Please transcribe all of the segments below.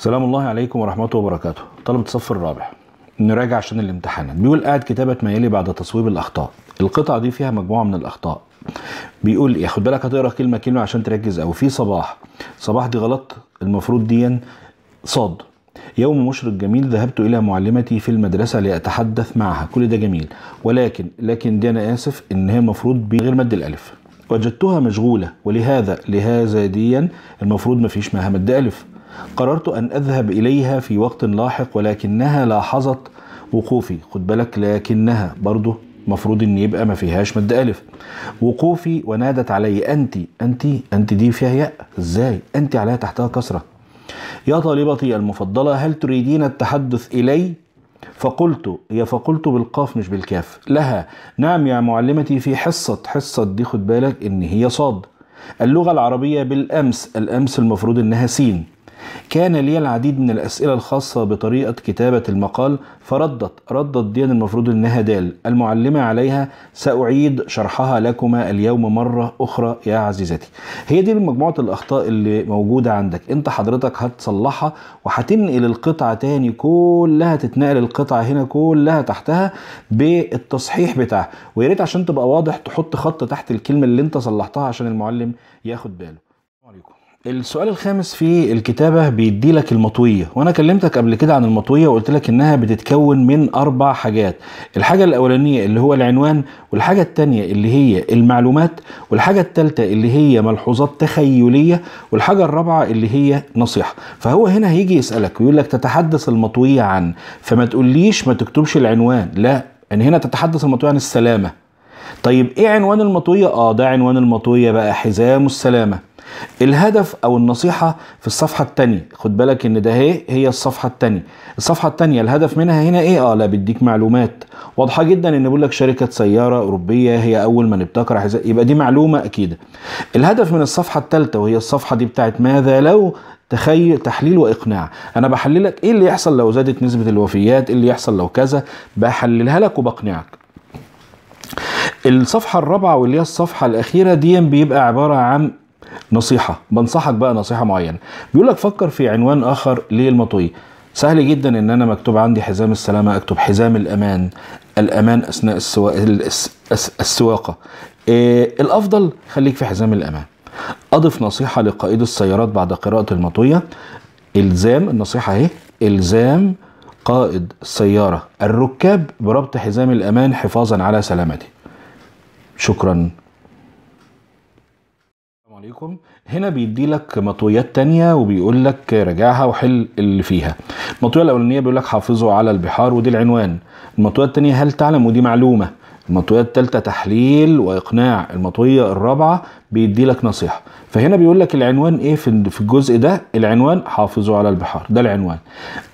سلام الله عليكم ورحمته وبركاته طلبة الصف الرابع نراجع عشان الامتحانات بيقول قاعد كتابة ما يلي بعد تصويب الأخطاء القطعة دي فيها مجموعة من الأخطاء بيقول ايه خد بالك هتقرا كلمة كلمة عشان تركز أو في صباح صباح دي غلط المفروض دي صاد يوم مشرق جميل ذهبت إلى معلمتي في المدرسة لأتحدث معها كل ده جميل ولكن لكن دي أنا آسف إن هي المفروض بغير مد الألف وجدتها مشغولة ولهذا لهذا ديا المفروض مفيش معها مد ألف قررت أن أذهب إليها في وقت لاحق ولكنها لاحظت وقوفي خد بالك لكنها برضه مفروض ان يبقى ما فيهاش مد الف وقوفي ونادت علي انت انت انت دي فيها ياء ازاي انت عليها تحتها كسره يا طالبتي المفضله هل تريدين التحدث الي فقلت هي فقلت بالقاف مش بالكاف لها نعم يا معلمتي في حصه حصه دي خد بالك ان هي صاد اللغه العربيه بالامس الامس المفروض انها سين كان لي العديد من الأسئلة الخاصة بطريقة كتابة المقال فردت ردت دي المفروض إنها دال المعلمة عليها سأعيد شرحها لكما اليوم مرة أخرى يا عزيزتي هي دي مجموعة الأخطاء اللي موجودة عندك أنت حضرتك هتصلحها وهتنقل القطعة تاني كلها تتنقل القطعة هنا كلها تحتها بالتصحيح بتاعها ويا ريت عشان تبقى واضح تحط خط تحت الكلمة اللي أنت صلحتها عشان المعلم ياخد باله عليكم السؤال الخامس في الكتابة بيدي لك المطوية وانا كلمتك قبل كده عن المطوية وقلت لك انها بتتكون من اربع حاجات الحاجة الاولانية اللي هو العنوان والحاجة التانية اللي هي المعلومات والحاجة التالتة اللي هي ملحوظات تخيلية والحاجة الرابعة اللي هي نصيحة فهو هنا هيجي يسألك ويقول لك تتحدث المطوية عن فما تقوليش ما تكتبش العنوان لا ان يعني هنا تتحدث المطوية عن السلامة طيب ايه عنوان المطوية اه ده عنوان المطوية بقى حزام السلامة الهدف او النصيحه في الصفحه الثانيه خد بالك ان ده هي هي الصفحه الثانيه الصفحه الثانيه الهدف منها هنا ايه اه لا بيديك معلومات واضحه جدا ان بيقول لك شركه سياره اوروبيه هي اول من ابتكر يبقى دي معلومه اكيده الهدف من الصفحه الثالثه وهي الصفحه دي بتاعت ماذا لو تخيل تحليل واقناع انا بحللك ايه اللي يحصل لو زادت نسبه الوفيات ايه اللي يحصل لو كذا بحللها لك وبقنعك الصفحة الرابعة واللي هي الصفحة الأخيرة دي بيبقى عبارة عن نصيحه بنصحك بقى نصيحه معينه بيقول لك فكر في عنوان اخر للمطوي سهل جدا ان انا مكتوب عندي حزام السلامه اكتب حزام الامان الامان اثناء السوا... السواقه إيه الافضل خليك في حزام الامان اضف نصيحه لقائد السيارات بعد قراءه المطويه الزام النصيحه اهي الزام قائد السياره الركاب بربط حزام الامان حفاظا على سلامته شكرا عليكم هنا بيدي لك مطويات تانية وبيقول لك راجعها وحل اللي فيها المطوية الأولانية بيقول لك حافظوا على البحار ودي العنوان المطوية التانية هل تعلم ودي معلومة المطوية التالتة تحليل وإقناع المطوية الرابعة بيدي لك نصيحة فهنا بيقول لك العنوان إيه في الجزء ده العنوان حافظوا على البحار ده العنوان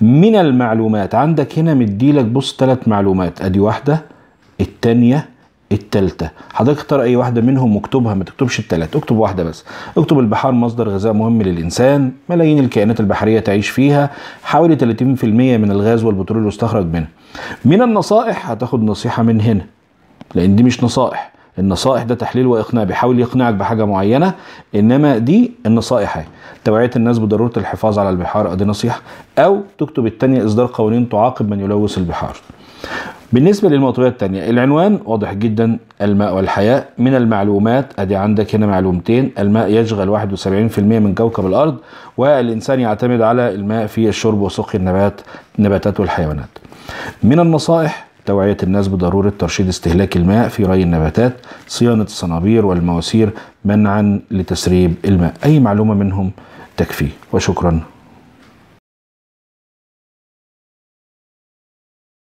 من المعلومات عندك هنا مدي لك بص ثلاث معلومات أدي واحدة الثانيه التالتة حضرتك اختار اي واحدة منهم واكتبها ما تكتبش التلات اكتب واحدة بس اكتب البحار مصدر غذاء مهم للإنسان ملايين الكائنات البحرية تعيش فيها حوالي 30% من الغاز والبترول يستخرج منها من النصائح هتاخد نصيحة من هنا لأن دي مش نصائح النصائح ده تحليل واقناع بيحاول يقنعك بحاجه معينه انما دي النصائح هي توعيه الناس بضروره الحفاظ على البحار ادي نصيحه او تكتب الثانيه اصدار قوانين تعاقب من يلوث البحار بالنسبة للموضوعات التانية العنوان واضح جدا الماء والحياة من المعلومات ادي عندك هنا معلومتين الماء يشغل 71% من كوكب الارض والانسان يعتمد على الماء في الشرب وسقي النبات النباتات والحيوانات من النصائح توعية الناس بضرورة ترشيد استهلاك الماء في ري النباتات صيانة الصنابير والمواسير منعا لتسريب الماء أي معلومة منهم تكفي وشكرا